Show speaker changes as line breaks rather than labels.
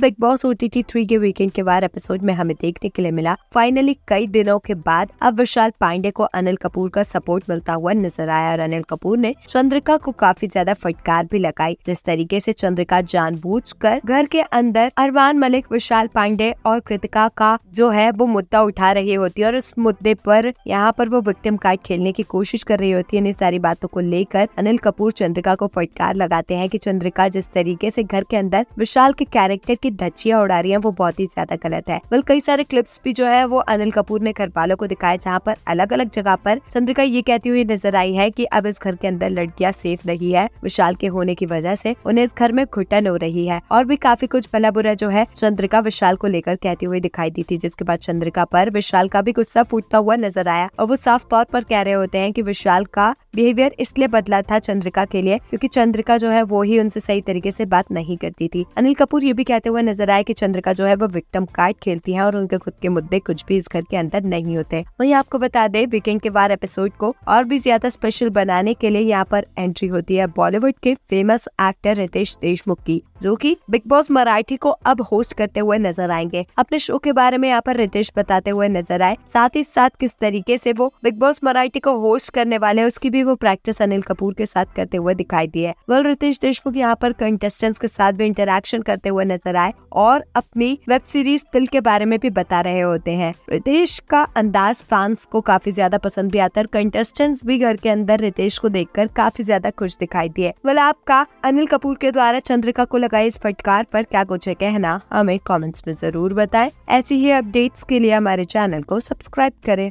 big Boss O T T three के weekend के बाद एपिसोड में हमें देखने के लिए मिला फाइनली कई दिनों के बाद अब विशाल पांडे को अनिल कपूर का सपोर्ट मिलता हुआ नजर आया और अनिल कपूर ने चंद्रिका को काफी ज्यादा फटकार भी लगाई जिस तरीके से चंद्रिका जानबूझकर घर के अंदर अरमान मलिक विशाल पांडे और कृतिका का जो है वो मुद्दा उठा रही होती है और उस मुद्दे पर यहाँ पर वो विक्टिम कार्ड खेलने की कोशिश कर रही होती है इन सारी बातों को लेकर अनिल कपूर चंद्रिका को फटकार लगाते हैं की चंद्रिका जिस तरीके से घर के अंदर विशाल के कैरेक्टर की धज्जियां उड़ा रही है वो बहुत ही ज्यादा गलत है बल कई सारे क्लिप्स भी जो है वो अनिल कपूर ने घर वालों को दिखाया जहाँ पर अलग अलग जगह पर चंद्रिका ये कहती हुई नजर आई है की अब इस घर के अंदर लड़कियाँ सेफ नहीं है विशाल के होने की वजह से उन्हें इस घर में घुटन हो रही है और भी काफी कुछ भला बुरा जो है चंद्रिका विशाल को लेकर कहती हुई दिखाई दी थी जिसके बाद चंद्रिका पर विशाल का भी गुस्सा फूटता हुआ नजर आया और वो साफ तौर पर कह रहे होते हैं कि विशाल का बिहेवियर इसलिए बदला था चंद्रिका के लिए क्योंकि चंद्रिका जो है वो ही उनसे सही तरीके से बात नहीं करती थी अनिल कपूर ये भी कहते हुए नजर आए की चंद्रिका जो है वो विक्टम कार्ड खेलती है और उनके खुद के मुद्दे कुछ भी इस घर के अंदर नहीं होते वही आपको बता दे वीकेंड के बार एपिसोड को और भी ज्यादा स्पेशल बनाने के लिए यहाँ पर एंट्री होती है बॉलीवुड के फेमस एक्टर रितेश देशमुख की जो कि बिग बॉस मराठी को अब होस्ट करते हुए नजर आएंगे अपने शो के बारे में यहाँ पर रितेश बताते हुए नजर आए साथ ही साथ किस तरीके से वो बिग बॉस मराठी को होस्ट करने वाले उसकी भी वो प्रैक्टिस अनिल कपूर के साथ करते हुए दिखाई दी है वल रितेश देशमुख यहाँ पर कंटेस्टेंट्स के साथ भी इंटरेक्शन करते हुए नजर आए और अपनी वेब सीरीज दिल के बारे में भी बता रहे होते हैं रितेश का अंदाज फैंस को काफी ज्यादा पसंद भी आता है कंटेस्टेंट्स भी घर के अंदर रितेश को देखकर काफी ज्यादा खुश दिखाई दिए वाला आपका अनिल कपूर के द्वारा चंद्रिका को का इस फटकार पर क्या कुछ है कहना हमें कमेंट्स में जरूर बताएं ऐसी ही अपडेट्स के लिए हमारे चैनल को सब्सक्राइब करें